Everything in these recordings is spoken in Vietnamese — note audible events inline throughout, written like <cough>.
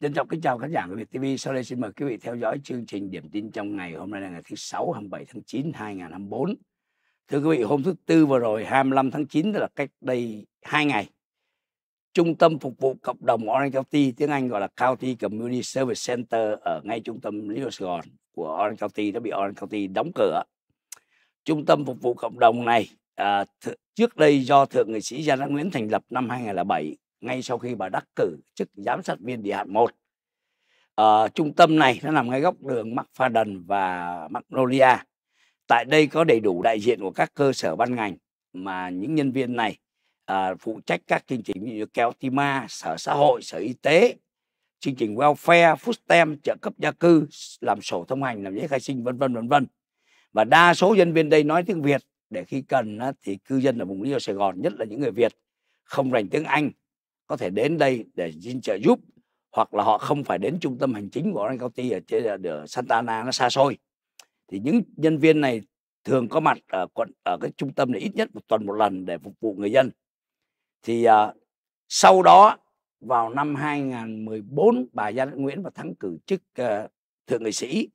Dân trọng kính chào khán giả của Việt TV. Sau đây xin mời quý vị theo dõi chương trình điểm tin trong ngày. Hôm nay là ngày thứ 6, 27 tháng 9, 2024. Thưa quý vị, hôm thứ Tư vừa rồi, 25 tháng 9, tức là cách đây 2 ngày, Trung tâm Phục vụ Cộng đồng Orange County, tiếng Anh gọi là County Community Service Center ở ngay trung tâm Lý Sài Gòn của Orange County, đã bị Orange County đóng cửa. Trung tâm Phục vụ Cộng đồng này à, th- trước đây do Thượng nghị sĩ Gia Đắc Nguyễn thành lập năm 2007 ngay sau khi bà đắc cử chức giám sát viên địa hạn 1. Ở trung tâm này nó nằm ngay góc đường McFadden và Magnolia. Tại đây có đầy đủ đại diện của các cơ sở ban ngành mà những nhân viên này à, phụ trách các chương trình như kéo Tima, Sở Xã hội, Sở Y tế, chương trình welfare, food stamp, trợ cấp gia cư, làm sổ thông hành, làm giấy khai sinh vân vân vân vân. Và đa số nhân viên đây nói tiếng Việt để khi cần thì cư dân ở vùng Rio Sài Gòn nhất là những người Việt không rành tiếng Anh có thể đến đây để xin trợ giúp hoặc là họ không phải đến trung tâm hành chính của Orange County ở trên ở Santa Ana nó xa xôi thì những nhân viên này thường có mặt ở quận ở cái trung tâm này ít nhất một tuần một lần để phục vụ người dân thì uh, sau đó vào năm 2014 bà Gia Đất Nguyễn và thắng cử chức uh, thượng nghị sĩ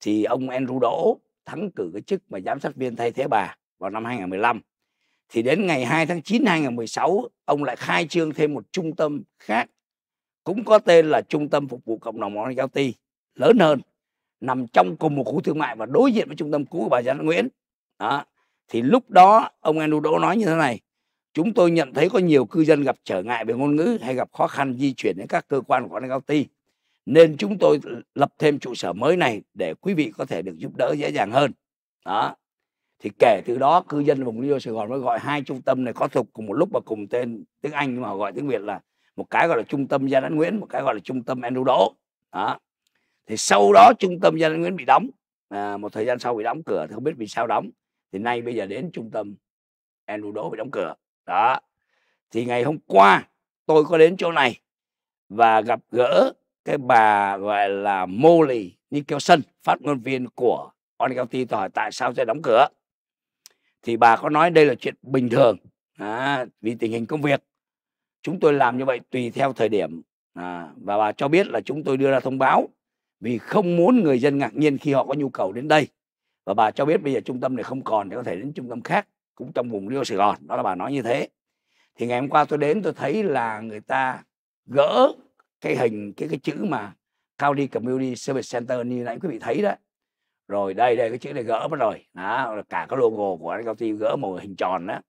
thì ông Andrew Đỗ thắng cử cái chức mà giám sát viên thay thế bà vào năm 2015 thì đến ngày 2 tháng 9 2016 ông lại khai trương thêm một trung tâm khác cũng có tên là trung tâm phục vụ cộng đồng Món Ti lớn hơn nằm trong cùng một khu thương mại và đối diện với trung tâm cũ của bà Giang Nguyễn đó thì lúc đó ông Andrew Đỗ nói như thế này chúng tôi nhận thấy có nhiều cư dân gặp trở ngại về ngôn ngữ hay gặp khó khăn di chuyển đến các cơ quan của Cao Ti nên chúng tôi lập thêm trụ sở mới này để quý vị có thể được giúp đỡ dễ dàng hơn đó thì kể từ đó cư dân vùng Liêu Sài Gòn mới gọi hai trung tâm này có thuộc cùng một lúc và cùng tên tiếng Anh nhưng mà họ gọi tiếng Việt là một cái gọi là trung tâm Gia Đán Nguyễn một cái gọi là trung tâm Andrew Đỗ đó thì sau đó trung tâm Gia Đán Nguyễn bị đóng à, một thời gian sau bị đóng cửa thì không biết vì sao đóng thì nay bây giờ đến trung tâm Andrew Đỗ bị đóng cửa đó thì ngày hôm qua tôi có đến chỗ này và gặp gỡ cái bà gọi là Molly Nicholson phát ngôn viên của Oni County tôi hỏi tại sao sẽ đóng cửa thì bà có nói đây là chuyện bình thường à, vì tình hình công việc chúng tôi làm như vậy tùy theo thời điểm à, và bà cho biết là chúng tôi đưa ra thông báo vì không muốn người dân ngạc nhiên khi họ có nhu cầu đến đây và bà cho biết bây giờ trung tâm này không còn để có thể đến trung tâm khác cũng trong vùng Rio Sài Gòn đó là bà nói như thế thì ngày hôm qua tôi đến tôi thấy là người ta gỡ cái hình cái cái chữ mà County Community Service Center như nãy quý vị thấy đó rồi đây đây cái chữ này gỡ mất rồi đó cả cái logo của anh cao ti gỡ một hình tròn đó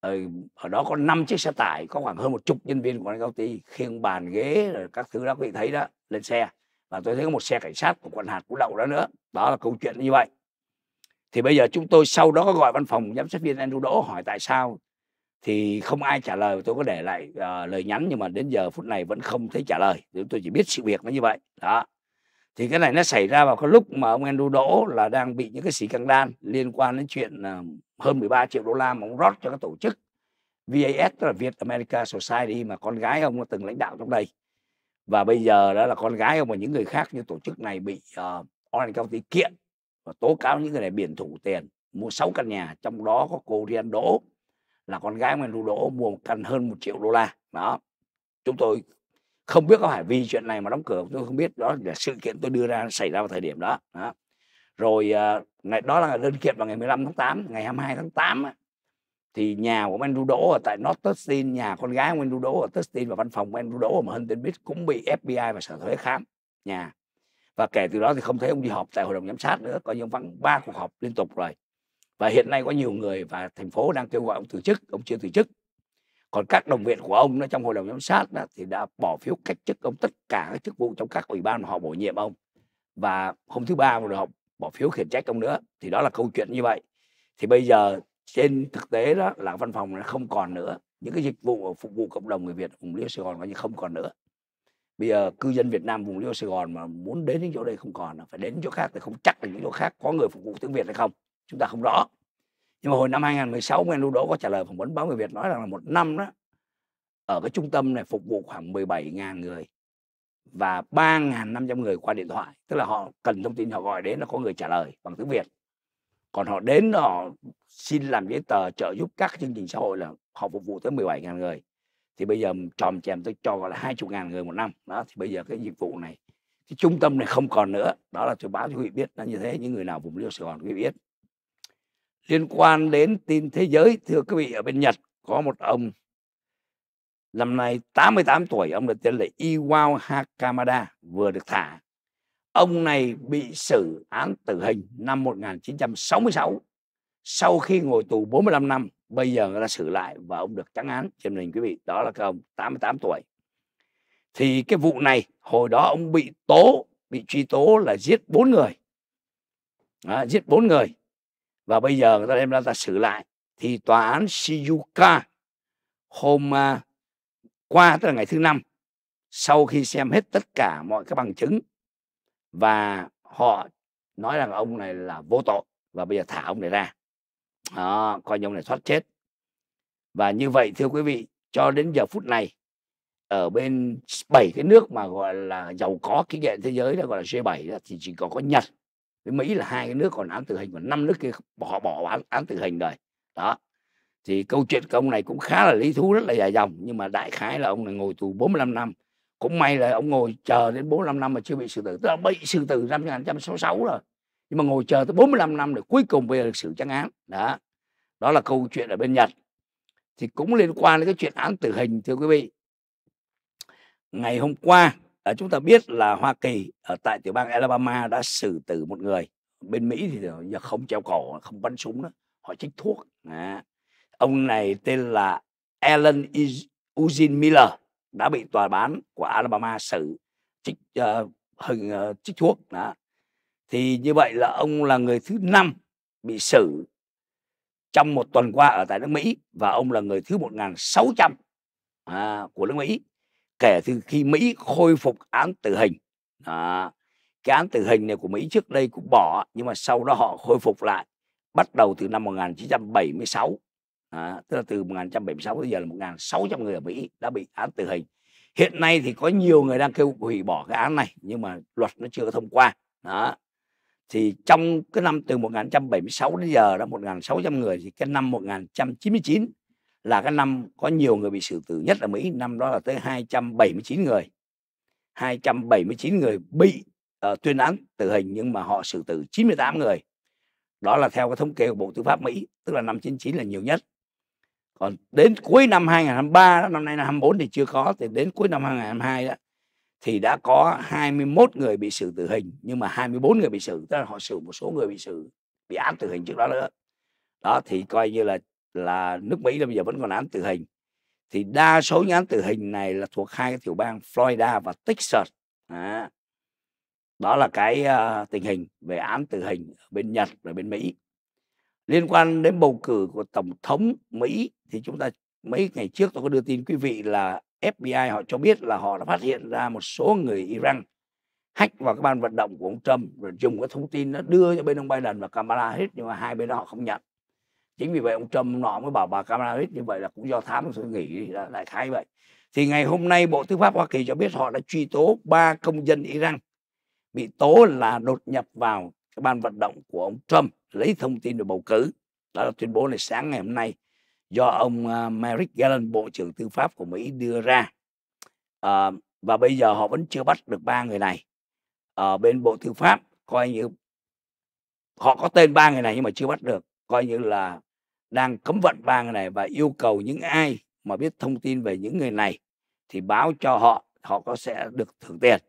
ở, ờ, ở đó có 5 chiếc xe tải có khoảng hơn một chục nhân viên của anh cao ti khiêng bàn ghế rồi các thứ đó quý vị thấy đó lên xe và tôi thấy có một xe cảnh sát của quận hạt cũng đậu đó nữa đó là câu chuyện như vậy thì bây giờ chúng tôi sau đó có gọi văn phòng giám sát viên Andrew Đỗ hỏi tại sao thì không ai trả lời tôi có để lại uh, lời nhắn nhưng mà đến giờ phút này vẫn không thấy trả lời chúng tôi chỉ biết sự việc nó như vậy đó thì cái này nó xảy ra vào cái lúc mà ông Andrew Đỗ là đang bị những cái xì căng đan liên quan đến chuyện ờ, hơn 13 triệu đô la mà ông rót cho các tổ chức VAS tức là Việt America Society mà con gái ông nó từng lãnh đạo trong đây và bây giờ đó là con gái ông và những người khác như tổ chức này bị uh, Orange County kiện và tố cáo những người này biển thủ tiền mua 6 căn nhà trong đó có cô Rian Đỗ là con gái ông Andrew Đỗ mua một căn hơn một triệu đô la đó chúng tôi không biết có phải vì chuyện này mà đóng cửa tôi không biết đó là sự kiện tôi đưa ra xảy ra vào thời điểm đó, đó. rồi uh, ngày đó là đơn kiện vào ngày 15 tháng 8 ngày 22 tháng 8 thì nhà của anh Đỗ ở tại North Tustin nhà con gái của anh Đỗ ở Tustin và văn phòng của anh Đỗ ở Huntington Beach cũng bị FBI và sở thuế khám nhà và kể từ đó thì không thấy ông đi họp tại hội đồng giám sát nữa coi như ông vắng ba cuộc họp liên tục rồi và hiện nay có nhiều người và thành phố đang kêu gọi ông từ chức ông chưa từ chức còn các đồng viện của ông nó trong hội đồng giám sát đó, thì đã bỏ phiếu cách chức ông tất cả các chức vụ trong các ủy ban mà họ bổ nhiệm ông và hôm thứ ba mà họ bỏ phiếu khiển trách ông nữa thì đó là câu chuyện như vậy thì bây giờ trên thực tế đó là văn phòng nó không còn nữa những cái dịch vụ phục vụ cộng đồng người Việt vùng Liêu Sài Gòn coi như không còn nữa bây giờ cư dân Việt Nam vùng Liêu Sài Gòn mà muốn đến những chỗ đây không còn phải đến chỗ khác thì không chắc là những chỗ khác có người phục vụ tiếng Việt hay không chúng ta không rõ nhưng mà hồi năm 2016 Nguyễn Đô Đỗ có trả lời phỏng vấn báo người Việt nói rằng là một năm đó ở cái trung tâm này phục vụ khoảng 17.000 người và 3.500 người qua điện thoại tức là họ cần thông tin họ gọi đến là có người trả lời bằng tiếng Việt còn họ đến họ xin làm giấy tờ trợ giúp các chương trình xã hội là họ phục vụ tới 17.000 người thì bây giờ tròm chèm tới cho gọi là 20.000 người một năm đó thì bây giờ cái dịch vụ này cái trung tâm này không còn nữa đó là tôi báo cho quý vị biết là như thế những người nào vùng liêu Sài Gòn quý vị biết liên quan đến tin thế giới thưa quý vị ở bên Nhật có một ông năm nay 88 tuổi ông được tên là Iwao Hakamada vừa được thả ông này bị xử án tử hình năm 1966 sau khi ngồi tù 45 năm bây giờ người ta xử lại và ông được trắng án trên mình quý vị đó là cái ông 88 tuổi thì cái vụ này hồi đó ông bị tố bị truy tố là giết bốn người đó, giết bốn người và bây giờ người ta đem ra ta xử lại thì tòa án Shizuoka hôm uh, qua tức là ngày thứ năm sau khi xem hết tất cả mọi cái bằng chứng và họ nói rằng ông này là vô tội và bây giờ thả ông này ra đó, coi như ông này thoát chết và như vậy thưa quý vị cho đến giờ phút này ở bên bảy cái nước mà gọi là giàu có kinh nghiệm thế giới đó gọi là G7 thì chỉ có có Nhật với mỹ là hai nước còn án tử hình và năm nước kia bỏ bỏ án, án tử hình rồi đó thì câu chuyện của ông này cũng khá là lý thú rất là dài dòng nhưng mà đại khái là ông này ngồi tù 45 năm cũng may là ông ngồi chờ đến 45 năm mà chưa bị xử tử tức là bị xử tử năm 1966 rồi nhưng mà ngồi chờ tới 45 năm để cuối cùng bây giờ được xử trắng án đó đó là câu chuyện ở bên Nhật thì cũng liên quan đến cái chuyện án tử hình thưa quý vị ngày hôm qua Ờ, chúng ta biết là Hoa Kỳ ở tại tiểu bang Alabama đã xử tử một người bên Mỹ thì giờ không treo cổ không bắn súng nữa họ trích thuốc à. ông này tên là Alan Eugene Miller đã bị tòa bán của Alabama xử trích uh, hình uh, ờ, chích thuốc đó thì như vậy là ông là người thứ năm bị xử trong một tuần qua ở tại nước Mỹ và ông là người thứ 1.600 à, của nước Mỹ kể từ khi Mỹ khôi phục án tử hình đó. cái án tử hình này của Mỹ trước đây cũng bỏ nhưng mà sau đó họ khôi phục lại bắt đầu từ năm 1976 đó. tức là từ 1976 tới giờ là 1.600 người ở Mỹ đã bị án tử hình hiện nay thì có nhiều người đang kêu hủy bỏ cái án này nhưng mà luật nó chưa thông qua đó thì trong cái năm từ 1976 đến giờ đã 1.600 người thì cái năm 1999 là cái năm có nhiều người bị xử tử nhất là Mỹ năm đó là tới 279 người 279 người bị uh, tuyên án tử hình nhưng mà họ xử tử 98 người đó là theo cái thống kê của Bộ Tư pháp Mỹ tức là năm 99 là nhiều nhất còn đến cuối năm 2023 đó, năm nay là 24 thì chưa có thì đến cuối năm 2022 đó thì đã có 21 người bị xử tử hình nhưng mà 24 người bị xử tức là họ xử một số người bị xử bị án tử hình trước đó nữa đó thì coi như là là nước Mỹ là bây giờ vẫn còn án tử hình thì đa số những án tử hình này là thuộc hai cái tiểu bang Florida và Texas à, đó là cái uh, tình hình về án tử hình ở bên Nhật và bên Mỹ liên quan đến bầu cử của tổng thống Mỹ thì chúng ta mấy ngày trước tôi có đưa tin quý vị là FBI họ cho biết là họ đã phát hiện ra một số người Iran hack vào cái ban vận động của ông Trump rồi dùng cái thông tin nó đưa cho bên ông Biden và Kamala hết nhưng mà hai bên đó họ không nhận chính vì vậy ông trump nọ mới bảo bà kamala harris như vậy là cũng do thám suy nghĩ là đại khái vậy thì ngày hôm nay bộ tư pháp hoa kỳ cho biết họ đã truy tố ba công dân iran bị tố là đột nhập vào cái ban vận động của ông trump lấy thông tin về bầu cử đó là tuyên bố này sáng ngày hôm nay do ông à, merrick garland bộ trưởng tư pháp của mỹ đưa ra à, và bây giờ họ vẫn chưa bắt được ba người này ở ờ, bên bộ tư pháp coi như họ có tên ba người này nhưng mà chưa bắt được coi như là đang cấm vận vàng này và yêu cầu những ai mà biết thông tin về những người này thì báo cho họ họ có sẽ được thưởng tiền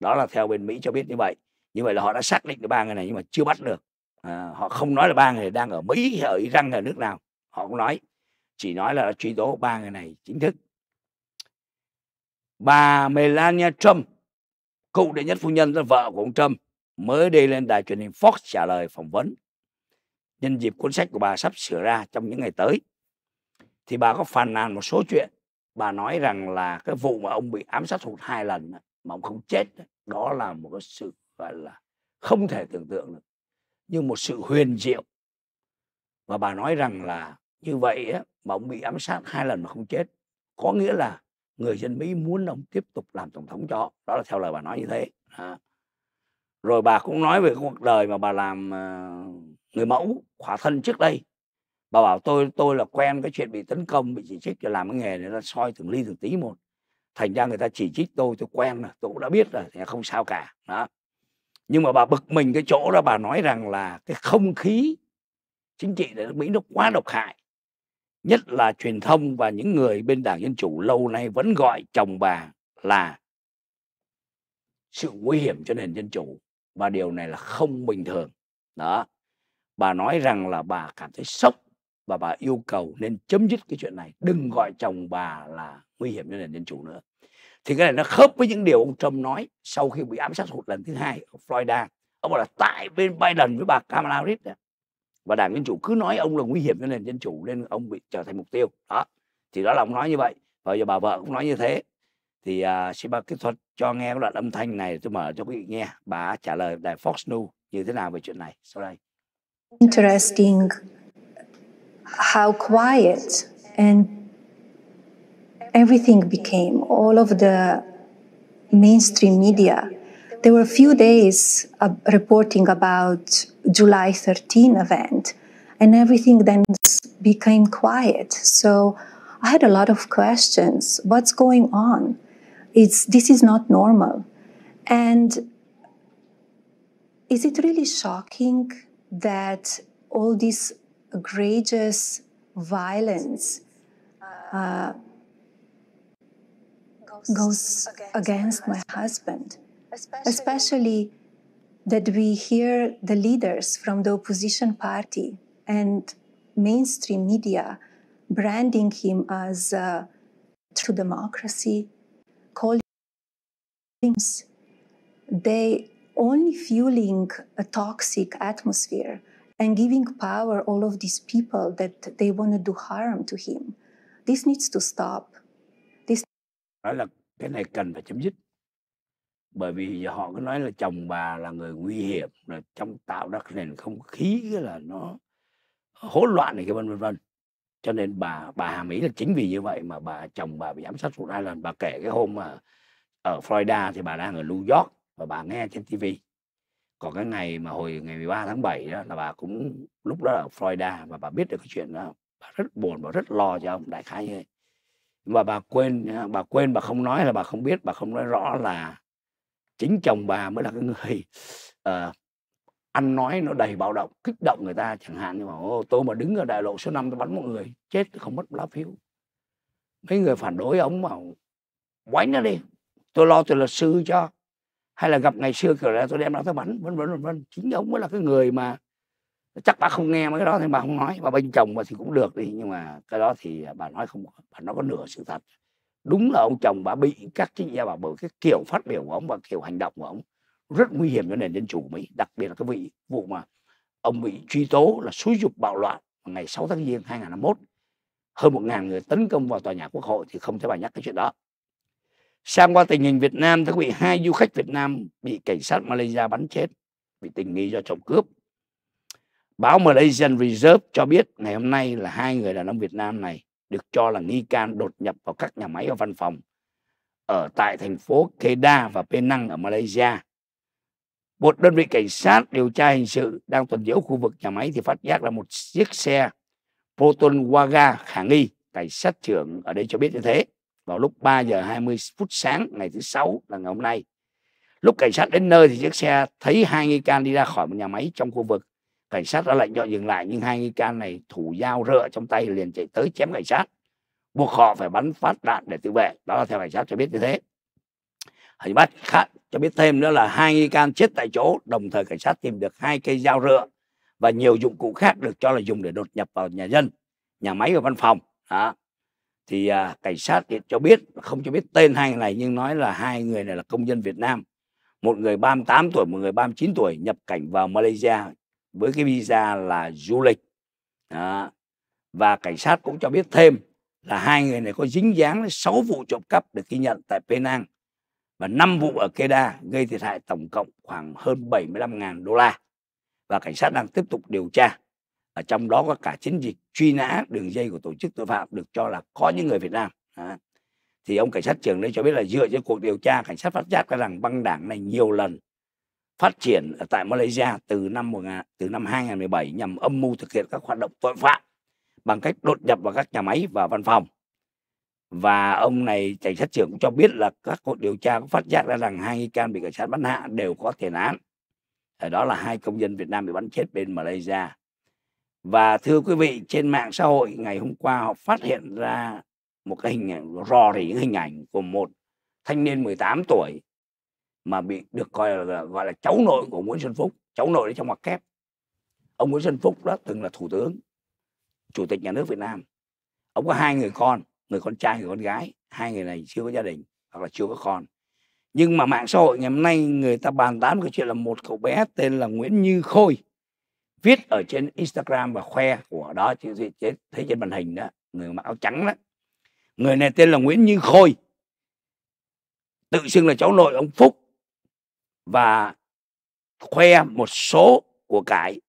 đó là theo bên mỹ cho biết như vậy như vậy là họ đã xác định cái ba người này nhưng mà chưa bắt được à, họ không nói là ba người này đang ở mỹ ở iran ở nước nào họ cũng nói chỉ nói là truy tố ba người này chính thức bà melania trump cựu đệ nhất phu nhân là vợ của ông trump mới đi lên đài truyền hình fox trả lời phỏng vấn nhân dịp cuốn sách của bà sắp sửa ra trong những ngày tới thì bà có phàn nàn một số chuyện bà nói rằng là cái vụ mà ông bị ám sát hụt hai lần mà ông không chết đó là một cái sự gọi là không thể tưởng tượng được như một sự huyền diệu và bà nói rằng là như vậy á, mà ông bị ám sát hai lần mà không chết có nghĩa là người dân Mỹ muốn ông tiếp tục làm tổng thống cho đó là theo lời bà nói như thế rồi bà cũng nói về cuộc đời mà bà làm uh, người mẫu khỏa thân trước đây bà bảo tôi tôi là quen cái chuyện bị tấn công bị chỉ trích để làm cái nghề này nó soi từng ly từng tí một thành ra người ta chỉ trích tôi tôi quen rồi tôi cũng đã biết rồi thì không sao cả đó nhưng mà bà bực mình cái chỗ đó bà nói rằng là cái không khí chính trị ở nước mỹ nó quá độc hại nhất là truyền thông và những người bên đảng dân chủ lâu nay vẫn gọi chồng bà là sự nguy hiểm cho nền dân chủ và điều này là không bình thường đó bà nói rằng là bà cảm thấy sốc và bà yêu cầu nên chấm dứt cái chuyện này đừng gọi chồng bà là nguy hiểm cho nền dân chủ nữa thì cái này nó khớp với những điều ông Trump nói sau khi bị ám sát hụt lần thứ hai ở Florida ông bảo là tại bên Biden với bà Kamala Harris đó. và đảng dân chủ cứ nói ông là nguy hiểm cho nền dân chủ nên ông bị trở thành mục tiêu đó thì đó là ông nói như vậy và giờ bà vợ cũng nói như thế thì uh, xin bà kỹ thuật cho nghe cái đoạn âm thanh này tôi mở cho quý vị nghe bà trả lời đài Fox News như thế nào về chuyện này sau đây interesting how quiet and everything became, all of the mainstream media. There were a few days uh, reporting about July 13 event, and everything then became quiet. So I had a lot of questions. What's going on? It's this is not normal, and is it really shocking that all this egregious violence uh, goes against my husband, especially that we hear the leaders from the opposition party and mainstream media branding him as uh, true democracy, calling him. They only fueling a toxic atmosphere and giving power all of these people that they want to do harm to him. This needs to stop. This nói là cái này cần phải chấm dứt. Bởi vì họ cứ nói là chồng bà là người nguy hiểm là trong tạo ra nền không khí là nó hỗn loạn này cái vân vân vân. Cho nên bà bà Hà Mỹ là chính vì như vậy mà bà chồng bà bị ám sát một hai lần bà kể cái hôm mà ở Florida thì bà đang ở New York và bà nghe trên TV còn cái ngày mà hồi ngày 13 tháng 7 đó là bà cũng lúc đó ở Florida và bà biết được cái chuyện đó bà rất buồn và rất lo cho ông đại khái như vậy mà bà quên bà quên bà không nói là bà không biết bà không nói rõ là chính chồng bà mới là cái người uh, <laughs> ăn nói nó đầy bạo động kích động người ta chẳng hạn như mà ô tôi mà đứng ở đại lộ số 5 tôi bắn một người chết tôi không mất lá phiếu mấy người phản đối ông mà quánh nó đi tôi lo tôi là sư cho hay là gặp ngày xưa kiểu là tôi đem ra tôi bắn vân vân vân vân chính ông mới là cái người mà chắc bà không nghe mấy cái đó thì bà không nói bà bên chồng bà thì cũng được đi nhưng mà cái đó thì bà nói không bà nói có nửa sự thật đúng là ông chồng bà bị các chính gia bà bởi cái kiểu phát biểu của ông và kiểu hành động của ông rất nguy hiểm cho nền dân chủ của mỹ đặc biệt là cái vị vụ mà ông bị truy tố là xúi dục bạo loạn ngày 6 tháng giêng 2021 hơn một ngàn người tấn công vào tòa nhà quốc hội thì không thấy bà nhắc cái chuyện đó Sang qua tình hình Việt Nam, thưa quý vị, hai du khách Việt Nam bị cảnh sát Malaysia bắn chết vì tình nghi do trộm cướp. Báo Malaysian Reserve cho biết ngày hôm nay là hai người đàn ông Việt Nam này được cho là nghi can đột nhập vào các nhà máy và văn phòng ở tại thành phố Kedah và Penang ở Malaysia. Một đơn vị cảnh sát điều tra hình sự đang tuần diễu khu vực nhà máy thì phát giác là một chiếc xe Proton Waga khả nghi. Cảnh sát trưởng ở đây cho biết như thế vào lúc 3 giờ 20 phút sáng ngày thứ sáu là ngày hôm nay. Lúc cảnh sát đến nơi thì chiếc xe thấy hai nghi can đi ra khỏi một nhà máy trong khu vực. Cảnh sát ra lệnh cho dừng lại nhưng hai nghi can này thủ dao rựa trong tay liền chạy tới chém cảnh sát. Buộc họ phải bắn phát đạn để tự vệ. Đó là theo cảnh sát cho biết như thế. Hình bắt khác cho biết thêm nữa là hai nghi can chết tại chỗ. Đồng thời cảnh sát tìm được hai cây dao rựa và nhiều dụng cụ khác được cho là dùng để đột nhập vào nhà dân, nhà máy và văn phòng. Đó thì à, cảnh sát thì cho biết không cho biết tên hai người này nhưng nói là hai người này là công dân Việt Nam một người 38 tuổi một người 39 tuổi nhập cảnh vào Malaysia với cái visa là du lịch Đó. và cảnh sát cũng cho biết thêm là hai người này có dính dáng đến 6 vụ trộm cắp được ghi nhận tại Penang và 5 vụ ở Kedah gây thiệt hại tổng cộng khoảng hơn 75.000 đô la và cảnh sát đang tiếp tục điều tra ở trong đó có cả chiến dịch truy nã đường dây của tổ chức tội phạm được cho là có những người Việt Nam à. thì ông cảnh sát trưởng đây cho biết là dựa trên cuộc điều tra cảnh sát phát giác ra rằng băng đảng này nhiều lần phát triển ở tại Malaysia từ năm 10, từ năm 2017 nhằm âm mưu thực hiện các hoạt động tội phạm bằng cách đột nhập vào các nhà máy và văn phòng và ông này cảnh sát trưởng cũng cho biết là các cuộc điều tra cũng phát giác ra rằng hai nghi can bị cảnh sát bắn hạ đều có tiền án ở đó là hai công dân Việt Nam bị bắn chết bên Malaysia và thưa quý vị trên mạng xã hội ngày hôm qua họ phát hiện ra một cái hình ảnh rò rỉ hình ảnh của một thanh niên 18 tuổi mà bị được coi là gọi là cháu nội của Nguyễn Xuân Phúc cháu nội ở trong mặt kép ông Nguyễn Xuân Phúc đó từng là thủ tướng chủ tịch nhà nước Việt Nam ông có hai người con người con trai người con gái hai người này chưa có gia đình hoặc là chưa có con nhưng mà mạng xã hội ngày hôm nay người ta bàn tán cái chuyện là một cậu bé tên là Nguyễn Như Khôi viết ở trên Instagram và khoe của đó chứ thấy trên màn hình đó người mặc áo trắng đó người này tên là Nguyễn Như Khôi tự xưng là cháu nội ông Phúc và khoe một số của cải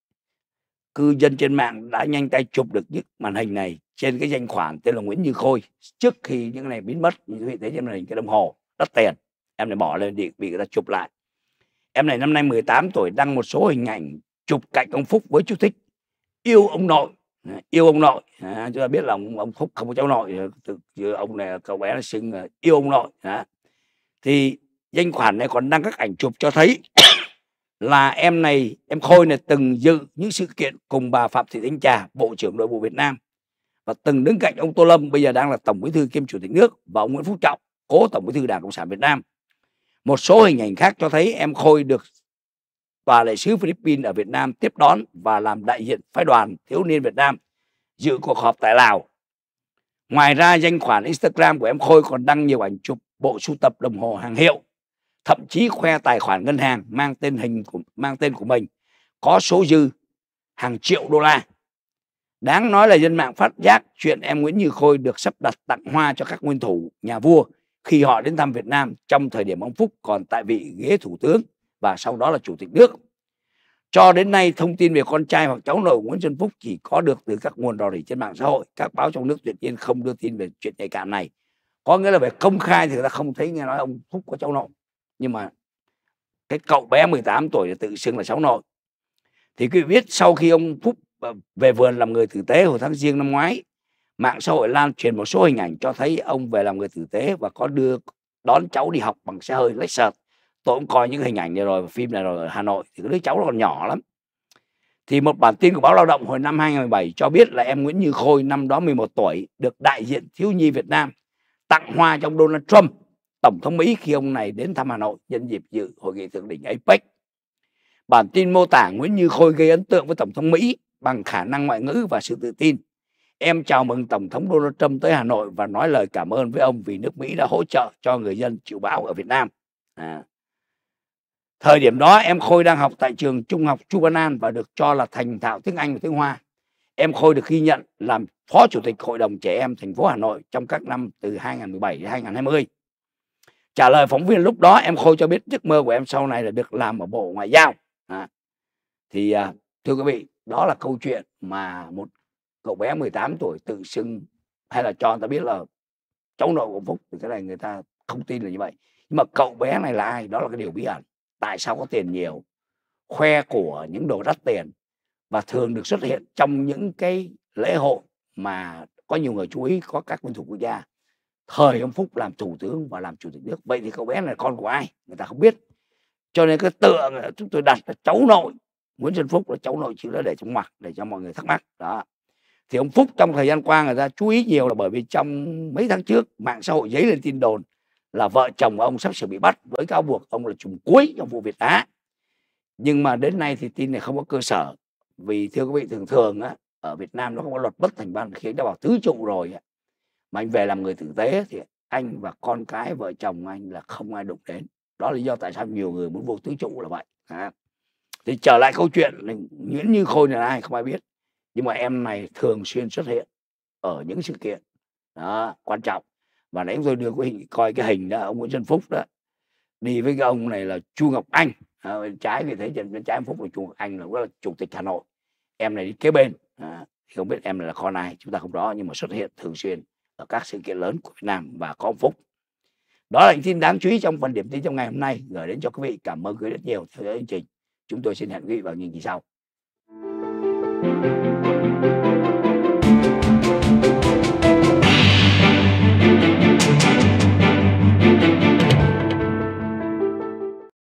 cư dân trên mạng đã nhanh tay chụp được những màn hình này trên cái danh khoản tên là Nguyễn Như Khôi trước khi những này biến mất như vị thấy trên màn hình cái đồng hồ đắt tiền em này bỏ lên để bị người ta chụp lại em này năm nay 18 tuổi đăng một số hình ảnh chụp cạnh ông Phúc với chú thích yêu ông nội yêu ông nội à, chúng ta biết là ông, ông Phúc không có cháu nội từ ông này cậu bé nó sinh yêu ông nội à. thì danh khoản này còn đăng các ảnh chụp cho thấy <coughs> là em này em Khôi này từng dự những sự kiện cùng bà Phạm Thị Thanh Trà Bộ trưởng Nội vụ Việt Nam và từng đứng cạnh ông Tô Lâm bây giờ đang là Tổng Bí thư kiêm Chủ tịch nước và ông Nguyễn Phú Trọng cố Tổng Bí thư Đảng Cộng sản Việt Nam một số hình ảnh khác cho thấy em Khôi được Tòa Đại sứ Philippines ở Việt Nam tiếp đón và làm đại diện phái đoàn thiếu niên Việt Nam dự cuộc họp tại Lào. Ngoài ra, danh khoản Instagram của em Khôi còn đăng nhiều ảnh chụp bộ sưu tập đồng hồ hàng hiệu, thậm chí khoe tài khoản ngân hàng mang tên hình của, mang tên của mình có số dư hàng triệu đô la. Đáng nói là dân mạng phát giác chuyện em Nguyễn Như Khôi được sắp đặt tặng hoa cho các nguyên thủ nhà vua khi họ đến thăm Việt Nam trong thời điểm ông Phúc còn tại vị ghế thủ tướng và sau đó là chủ tịch nước cho đến nay thông tin về con trai hoặc cháu nội của Nguyễn Xuân Phúc chỉ có được từ các nguồn rò rỉ trên mạng xã hội các báo trong nước tuyệt nhiên không đưa tin về chuyện nhạy cảm này có nghĩa là về công khai thì người ta không thấy nghe nói ông Phúc có cháu nội nhưng mà cái cậu bé 18 tuổi tự xưng là cháu nội thì quý vị biết sau khi ông Phúc ờ, về vườn làm người tử tế hồi tháng riêng năm ngoái mạng xã hội lan truyền một số hình ảnh cho thấy ông về làm người tử tế và có đưa đón cháu đi học bằng xe hơi Lexus tôi cũng coi những hình ảnh này rồi phim này rồi ở Hà Nội thì đứa cháu nó còn nhỏ lắm thì một bản tin của báo Lao động hồi năm 2017 cho biết là em Nguyễn Như Khôi năm đó 11 tuổi được đại diện thiếu nhi Việt Nam tặng hoa trong Donald Trump tổng thống Mỹ khi ông này đến thăm Hà Nội nhân dịp dự hội nghị thượng đỉnh APEC. Bản tin mô tả Nguyễn Như Khôi gây ấn tượng với tổng thống Mỹ bằng khả năng ngoại ngữ và sự tự tin. Em chào mừng tổng thống Donald Trump tới Hà Nội và nói lời cảm ơn với ông vì nước Mỹ đã hỗ trợ cho người dân chịu bão ở Việt Nam. À Thời điểm đó em Khôi đang học tại trường Trung học Chu Văn An và được cho là thành thạo tiếng Anh và tiếng Hoa. Em Khôi được ghi nhận làm Phó Chủ tịch Hội đồng Trẻ Em thành phố Hà Nội trong các năm từ 2017 đến 2020. Trả lời phóng viên lúc đó em Khôi cho biết giấc mơ của em sau này là được làm ở Bộ Ngoại giao. À, thì à, thưa quý vị, đó là câu chuyện mà một cậu bé 18 tuổi tự xưng hay là cho người ta biết là cháu nội của Phúc thì cái này người ta không tin là như vậy. Nhưng mà cậu bé này là ai? Đó là cái điều bí ẩn tại sao có tiền nhiều khoe của những đồ đắt tiền và thường được xuất hiện trong những cái lễ hội mà có nhiều người chú ý có các nguyên thủ quốc gia thời ông phúc làm thủ tướng và làm chủ tịch nước vậy thì cậu bé là con của ai người ta không biết cho nên cái tượng chúng tôi đặt là cháu nội nguyễn xuân phúc là cháu nội chứ nó để trong mặt để cho mọi người thắc mắc đó thì ông phúc trong thời gian qua người ta chú ý nhiều là bởi vì trong mấy tháng trước mạng xã hội dấy lên tin đồn là vợ chồng ông sắp sửa bị bắt với cáo buộc ông là trùm cuối trong vụ Việt Á. Nhưng mà đến nay thì tin này không có cơ sở. Vì thưa quý vị thường thường á, ở Việt Nam nó không có luật bất thành văn khiến đã bảo tứ trụ rồi. Á. Mà anh về làm người tử tế thì anh và con cái vợ chồng anh là không ai đụng đến. Đó là lý do tại sao nhiều người muốn vô tứ trụ là vậy. À. Thì trở lại câu chuyện Nguyễn Như Khôi là ai không ai biết. Nhưng mà em này thường xuyên xuất hiện ở những sự kiện đó, quan trọng và nãy tôi đưa cái hình, coi cái hình đó ông Nguyễn Xuân Phúc đó đi với cái ông này là Chu Ngọc Anh à, bên trái thì thấy trên bên trái ông Phúc là Chu Ngọc Anh là, là chủ tịch Hà Nội em này đi kế bên à, thì không biết em này là con ai chúng ta không rõ nhưng mà xuất hiện thường xuyên ở các sự kiện lớn của Việt Nam và có ông Phúc đó là những tin đáng chú ý trong phần điểm tin trong ngày hôm nay gửi đến cho quý vị cảm ơn quý vị rất nhiều theo dõi chương trình chúng tôi xin hẹn quý vị vào những kỳ sau